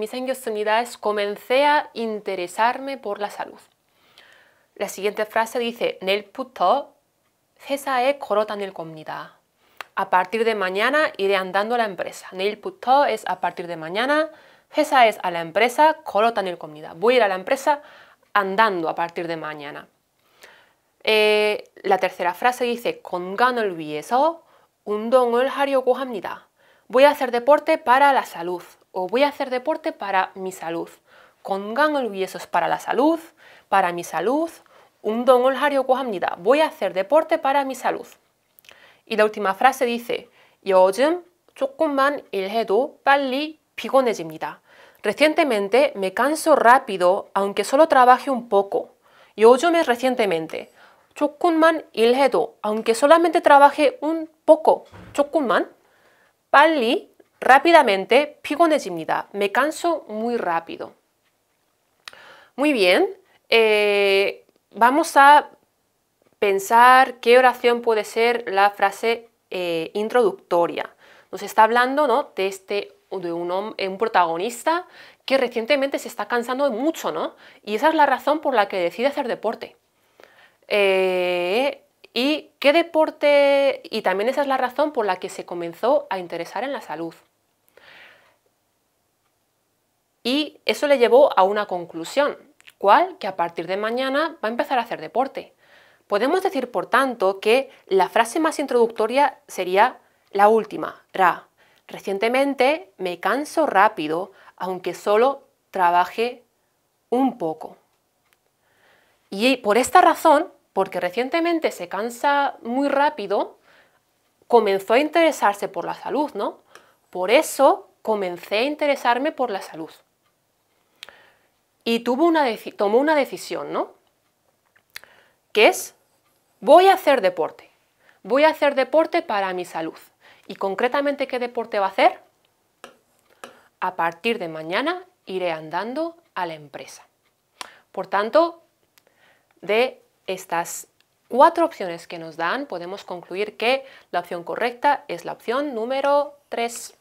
생겼습니다 comencé a interesarme por la salud. La siguiente frase dice 내일부터 회사에 걸어 다닐 comida A partir de mañana iré andando a la empresa. putto es a partir de mañana. cesa es a la empresa. 걸어 다닐 Voy a ir a la empresa andando a partir de mañana. Eh, la tercera frase dice Con 건강을 위해서 운동을 하려고 합니다. Voy a hacer deporte para la salud o voy a hacer deporte para mi salud. 건강을 y es para la salud, para mi salud. Un don 하려고 합니다. Voy a hacer deporte para mi salud. Y la última frase dice, yo 조금만 ilhedu palli Recientemente me canso rápido aunque solo trabaje un poco. Yo es recientemente. man ilhedu, aunque solamente trabaje un poco. man palli Rápidamente dignidad, Me canso muy rápido. Muy bien. Eh, vamos a pensar qué oración puede ser la frase eh, introductoria. Nos está hablando de, este, un, protagonista que recientemente se está cansando mucho, Y esa es la razón por la que decide hacer deporte. Eh, y qué deporte, y también esa es la razón por la que se comenzó a interesar en la salud. Y eso le llevó a una conclusión, cual que a partir de mañana va a empezar a hacer deporte. Podemos decir, por tanto, que la frase más introductoria sería la última, ra. Recientemente me canso rápido, aunque solo trabaje un poco. Y por esta razón, porque recientemente se cansa muy rápido, comenzó a interesarse por la salud, ¿no? Por eso comencé a interesarme por la salud y tomó una decisión, ¿no? Que es, voy a hacer deporte, voy a hacer deporte para mi salud. Y concretamente, ¿qué deporte va a hacer? A partir de mañana iré andando a la empresa. Por tanto, de estas cuatro opciones que nos dan, podemos concluir que la opción correcta es la opción número 3.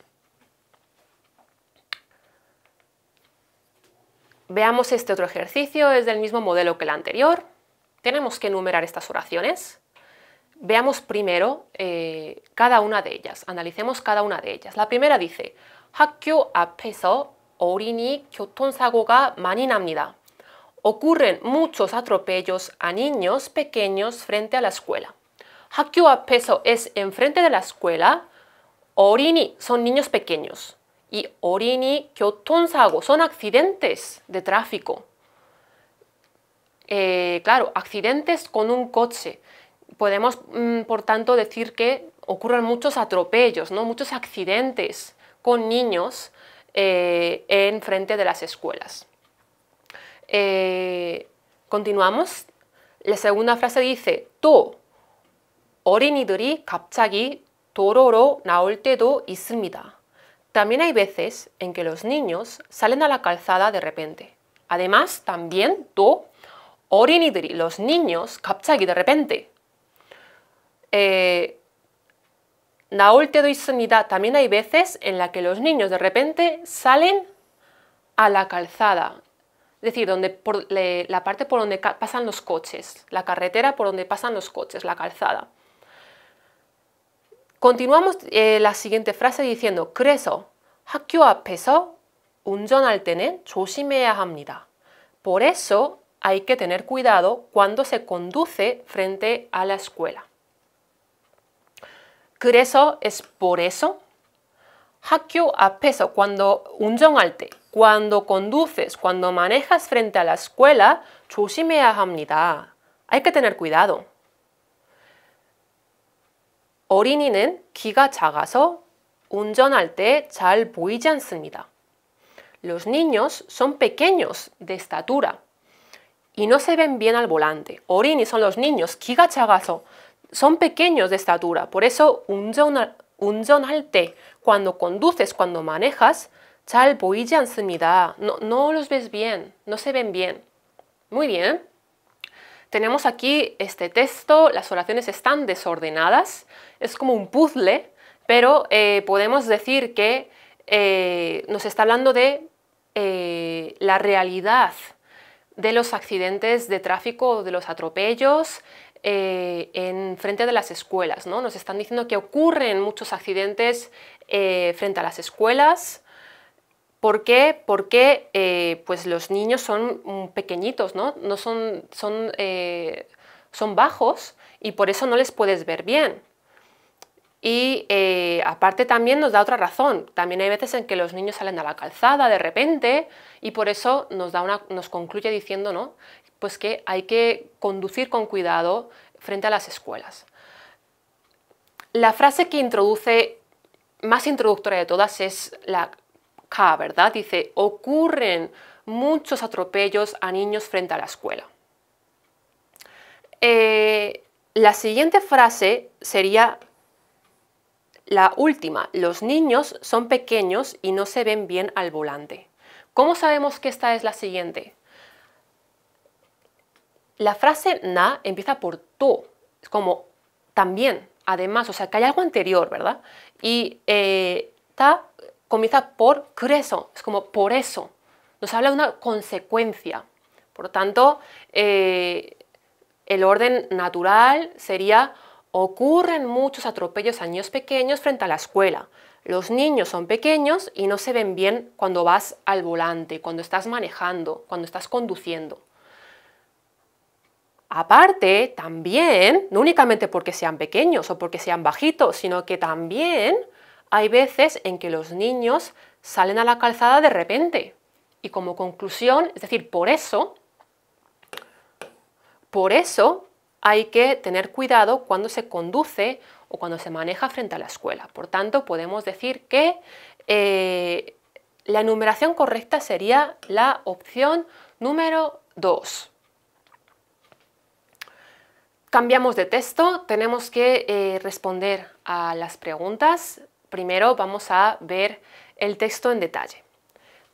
Veamos este otro ejercicio, es del mismo modelo que el anterior. Tenemos que enumerar estas oraciones. Veamos primero eh, cada una de ellas, analicemos cada una de ellas. La primera dice, 학교 apeso, 어린이 교통사고가 많이 Ocurren muchos atropellos a niños pequeños frente a la escuela. a peso es enfrente de la escuela, orini son niños pequeños y orini, 교통사고 son accidentes de tráfico. Eh, claro, accidentes con un coche. Podemos, mm, por tanto, decir que ocurren muchos atropellos, ¿no? muchos accidentes con niños eh, en frente de las escuelas. Eh, continuamos. La segunda frase dice, 갑자기 tororo naolte do también hay veces en que los niños salen a la calzada de repente. Además, también tú, orinidri, los niños, y de repente. Eh, te doy También hay veces en la que los niños de repente salen a la calzada. Es decir, donde la parte por donde pasan los coches, la carretera por donde pasan los coches, la calzada. Continuamos eh, la siguiente frase diciendo 그래서 학교 앞에서 운전할 때는 조심해야 hamnida. Por eso hay que tener cuidado cuando se conduce frente a la escuela. 그래서 es por eso. a peso cuando 운전할 때, cuando conduces, cuando manejas frente a la escuela, 조심해야 hamnida. Hay que tener cuidado. 어린이는 키가 작아서 운전할 때 보이지 않습니다. Los niños son pequeños de estatura y no se ven bien al volante. Orini son los niños, KIGA CHAGAZO, son pequeños de estatura. Por eso un 운전할 때, cuando conduces, cuando manejas, 잘 no los ves bien, no se ven bien. Muy bien. Tenemos aquí este texto, las oraciones están desordenadas, es como un puzzle, pero eh, podemos decir que eh, nos está hablando de eh, la realidad de los accidentes de tráfico, de los atropellos en frente de las escuelas. ¿no? Nos están diciendo que ocurren muchos accidentes frente a las escuelas ¿Por qué? Porque eh, pues los niños son mm, pequeñitos, ¿no? no son, son, eh, son, bajos y por eso no les puedes ver bien. Y eh, aparte también nos da otra razón. También hay veces en que los niños salen a la calzada de repente y por eso nos, da una, nos concluye diciendo ¿no? pues que hay que conducir con cuidado frente a las escuelas. La frase que introduce, más introductoria de todas, es la ¿verdad? Dice, ocurren muchos atropellos a niños frente a la escuela. Eh, la siguiente frase sería la última. Los niños son pequeños y no se ven bien al volante. ¿Cómo sabemos que esta es la siguiente? La frase na empieza por tú, es como también, además, o sea que hay algo anterior, ¿verdad? Y eh, ta comienza por creso, es como por eso. Nos habla de una consecuencia. Por tanto, eh, el orden natural sería ocurren muchos atropellos a niños pequeños frente a la escuela. Los niños son pequeños y no se ven bien cuando vas al volante, cuando estás manejando, cuando estás conduciendo. Aparte, también, no únicamente porque sean pequeños o porque sean bajitos, sino que también hay veces en que los niños salen a la calzada de repente y como conclusión, es decir, por eso, por eso hay que tener cuidado cuando se conduce o cuando se maneja frente a la escuela. Por tanto, podemos decir que eh, la enumeración correcta sería la opción número 2. Cambiamos de texto, tenemos que eh, responder a las preguntas Primero vamos a ver el texto en detalle.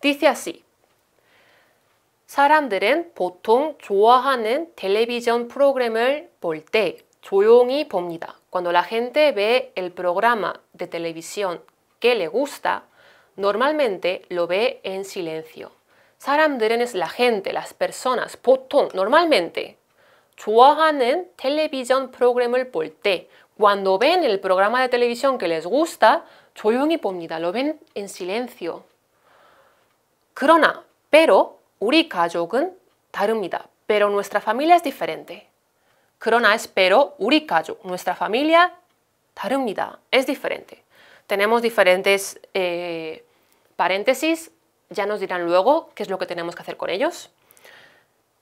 Dice así. 사람들은 보통 좋아하는 텔레비전 프로그램을 볼 때 조용히 봅니다. Cuando la gente ve el programa de televisión que le gusta, normalmente lo ve en silencio. 사람들은 es la gente, las personas, 보통, normalmente. 좋아하는 텔레비전 프로그램을 볼때 cuando ven el programa de televisión que les gusta, Lo ven en silencio. 그러나, pero, 우리 가족은 Pero nuestra familia es diferente. 그러나 es pero, 우리 nuestra familia 다릅니다. Es diferente. Tenemos diferentes eh, paréntesis, ya nos dirán luego qué es lo que tenemos que hacer con ellos.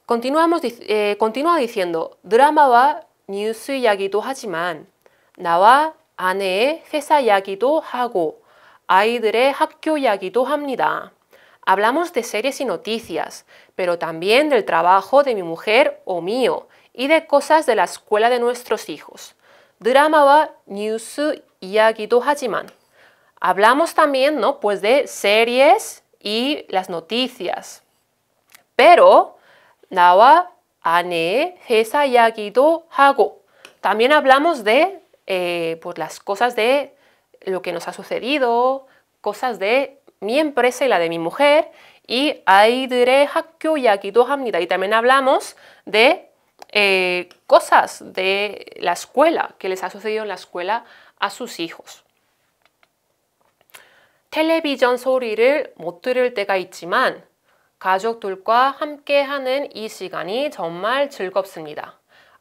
Continuamos, eh, continúa diciendo, drama va, 뉴스 이야기도 하지만 Hablamos de series y noticias, pero también del trabajo de mi mujer o mío y de cosas de la escuela de nuestros hijos. 드라마와 뉴스 이야기도 하지만 hablamos también, ¿no? Pues de series y las noticias. Pero 나와 también hablamos de eh, por pues, las cosas de lo que nos ha sucedido, cosas de mi empresa y la de mi mujer, y ahí diré y también hablamos de eh, cosas de la escuela, que les ha sucedido en la escuela a sus hijos. 텔레비전 소리를 못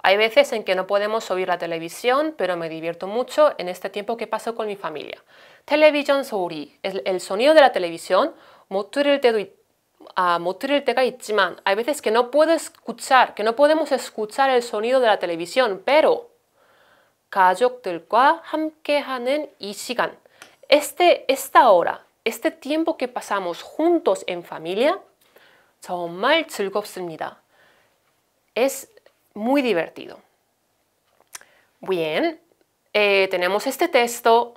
hay veces en que no podemos oír la televisión, pero me divierto mucho en este tiempo que paso con mi familia. Televisión Sori el sonido de la televisión. a ah, Hay veces que no puedo escuchar, que no podemos escuchar el sonido de la televisión, pero Este, esta hora, este tiempo que pasamos juntos en familia, 정말 즐겁습니다. Es muy divertido. Bien, eh, tenemos este texto,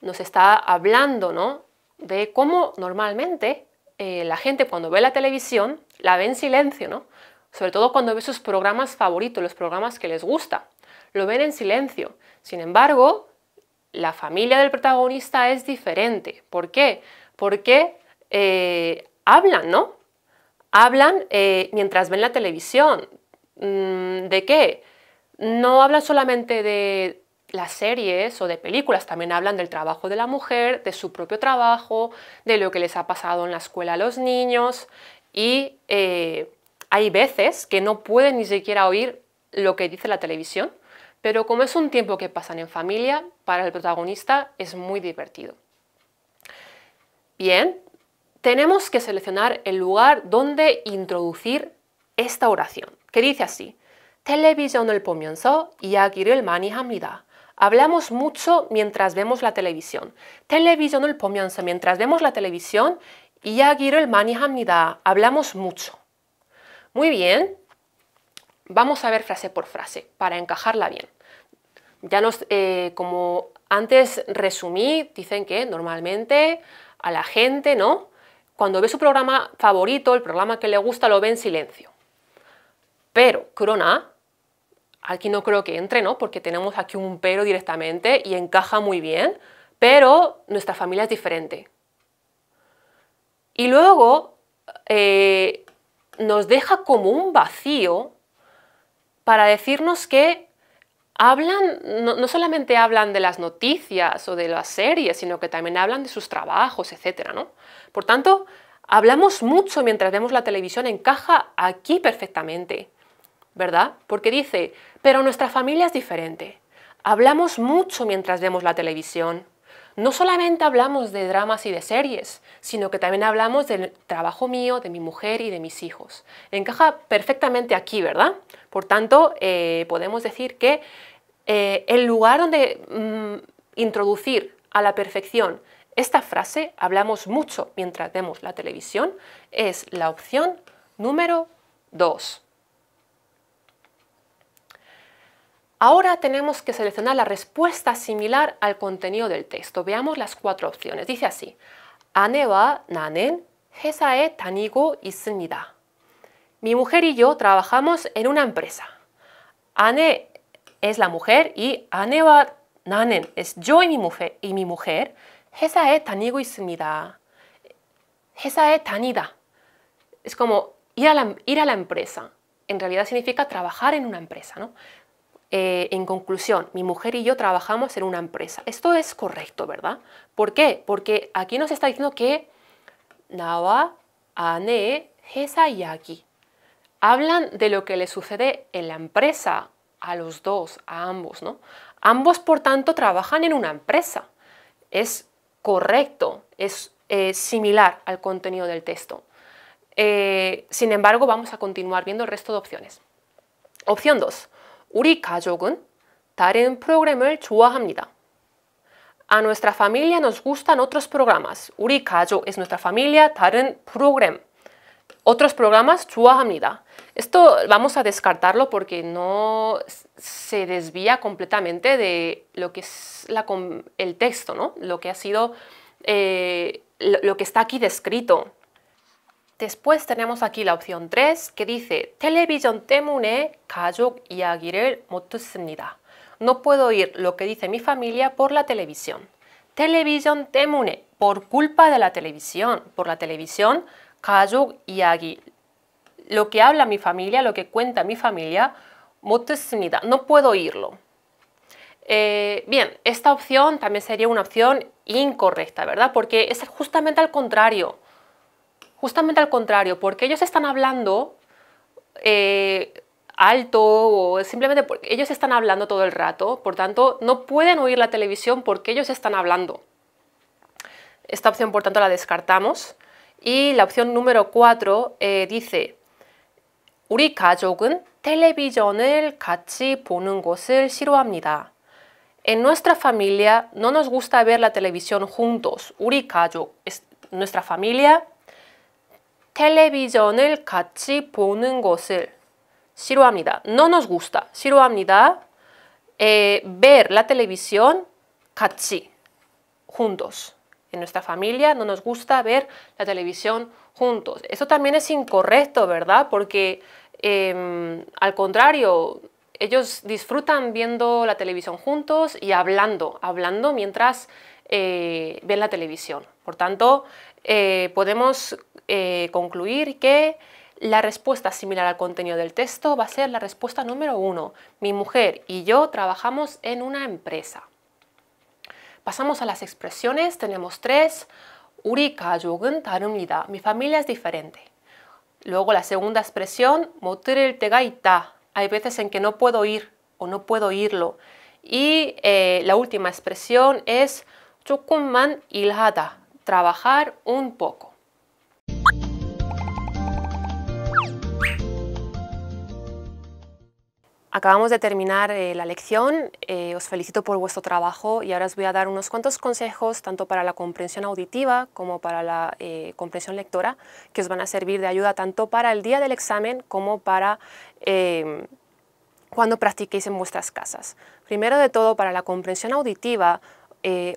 nos está hablando de cómo normalmente eh, la gente cuando ve la televisión la ve en silencio, ¿no? sobre todo cuando ve sus programas favoritos, los programas que les gusta, lo ven en silencio. Sin embargo, la familia del protagonista es diferente. ¿Por qué? Porque eh, hablan, ¿no? Hablan mientras ven la televisión, Mm, ¿De qué? No hablan solamente de las series o de películas, también hablan del trabajo de la mujer, de su propio trabajo, de lo que les ha pasado en la escuela a los niños y eh, hay veces que no pueden ni siquiera oír lo que dice la televisión, pero como es un tiempo que pasan en familia, para el protagonista es muy divertido. Bien, tenemos que seleccionar el lugar donde introducir esta oración que dice así. y 보면서 el 많이 합니다. Hablamos mucho mientras vemos la televisión. el 보면서, mientras vemos la televisión, y el 많이 합니다. Hablamos mucho. Muy bien. Vamos a ver frase por frase para encajarla bien. Ya nos, eh, como antes resumí, dicen que normalmente a la gente, ¿no? Cuando ve su programa favorito, el programa que le gusta, lo ve en silencio. Pero corona, aquí no creo que entre, ¿no? Porque tenemos aquí un pero directamente y encaja muy bien, pero nuestra familia es diferente. Y luego eh, nos deja como un vacío para decirnos que hablan, no, solamente hablan de las noticias o de las series, sino que también hablan de sus trabajos, etc. Por tanto, hablamos mucho mientras vemos la televisión, encaja aquí perfectamente. ¿verdad? Porque dice, pero nuestra familia es diferente. Hablamos mucho mientras vemos la televisión. No solamente hablamos de dramas y de series, sino que también hablamos del trabajo mío, de mi mujer y de mis hijos. Encaja perfectamente aquí, ¿verdad? Por tanto, eh, podemos decir que eh, el lugar donde mm, introducir a la perfección esta frase, hablamos mucho mientras vemos la televisión, es la opción número 2. Ahora tenemos que seleccionar la respuesta similar al contenido del texto. Veamos las cuatro opciones. Dice así. 아내와 나는 회사에 다니고 있습니다. Mi mujer y yo trabajamos en una empresa. Ane es la mujer y aneba nanen es yo y mi mujer. Y mi mujer, 회사에 다니고 있습니다. Es como ir a la, ir a la empresa. En realidad significa trabajar en una empresa, ¿no? Eh, en conclusión, mi mujer y yo trabajamos en una empresa. Esto es correcto, ¿verdad? ¿Por qué? Porque aquí nos está diciendo que Nawa, Ane, Hesa y hablan de lo que le sucede en la empresa a los dos, a ambos, ¿no? Ambos, por tanto, trabajan en una empresa. Es correcto, es similar al contenido del texto. Eh, sin embargo, vamos a continuar viendo el resto de opciones. Opción 2. 우리 가족은 다른 프로그램을 좋아합니다. A nuestra familia nos gustan otros programas. 우리 가족 es nuestra familia, 다른 프로그램. Otros programas 좋아합니다. Esto vamos a descartarlo porque no se desvía completamente de lo que es el texto, ¿no? Lo que ha sido, eh, lo que está aquí descrito. Después tenemos aquí la opción 3 que dice televisión temune y No puedo oír lo que dice mi familia por la televisión. Televisión temune, por culpa de la televisión, por la televisión, y lo que habla mi familia, lo que cuenta mi familia, No puedo oírlo. Eh, bien, esta opción también sería una opción incorrecta, ¿verdad? Porque es justamente al contrario. Justamente al contrario, porque ellos están hablando eh, alto o simplemente porque ellos están hablando todo el rato, por tanto no pueden oír la televisión porque ellos están hablando. Esta opción por tanto la descartamos y la opción número 4 eh, dice 우리 En nuestra familia no nos gusta ver la televisión juntos. 우리 nuestra familia 텔레비전을 같이 보는 것을 싫어합니다. No nos gusta. 싫어합니다. ver la televisión 같이, juntos. En nuestra familia no nos gusta ver la televisión juntos. Eso también es incorrecto, ¿verdad? Porque em, al contrario, ellos disfrutan viendo la televisión juntos y hablando, hablando mientras eh, ven la televisión. Por tanto, eh, podemos eh, concluir que la respuesta similar al contenido del texto va a ser la respuesta número uno. Mi mujer y yo trabajamos en una empresa. Pasamos a las expresiones. Tenemos tres. Urika, yugun, Mi familia es diferente. Luego la segunda expresión, Hay veces en que no puedo ir o no puedo irlo. Y eh, la última expresión es Trabajar un poco. Acabamos de terminar eh, la lección, eh, os felicito por vuestro trabajo y ahora os voy a dar unos cuantos consejos tanto para la comprensión auditiva como para la eh, comprensión lectora que os van a servir de ayuda tanto para el día del examen como para em, cuando practiquéis en vuestras casas. Primero de todo, para la comprensión auditiva,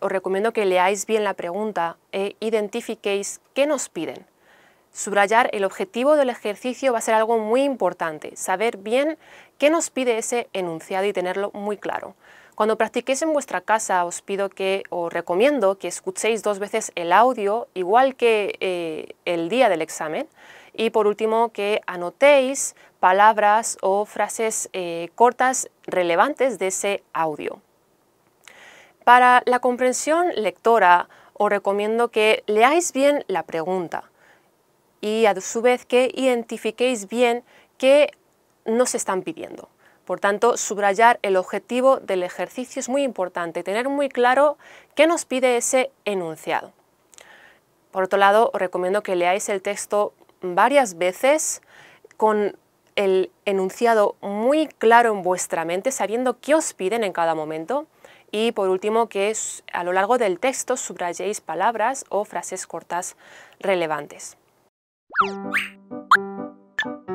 os recomiendo que leáis bien la pregunta e identifiquéis qué nos piden subrayar el objetivo del ejercicio va a ser algo muy importante, saber bien qué nos pide ese enunciado y tenerlo muy claro. Cuando practiquéis en vuestra casa os pido que, os recomiendo que escuchéis dos veces el audio, igual que eh, el día del examen, y por último que anotéis palabras o frases eh, cortas relevantes de ese audio. Para la comprensión lectora os recomiendo que leáis bien la pregunta, y a su vez que identifiquéis bien qué nos están pidiendo. Por tanto, subrayar el objetivo del ejercicio es muy importante, tener muy claro qué nos pide ese enunciado. Por otro lado, os recomiendo que leáis el texto varias veces con el enunciado muy claro en vuestra mente, sabiendo qué os piden en cada momento. Y por último, que a lo largo del texto subrayéis palabras o frases cortas relevantes. Thank you.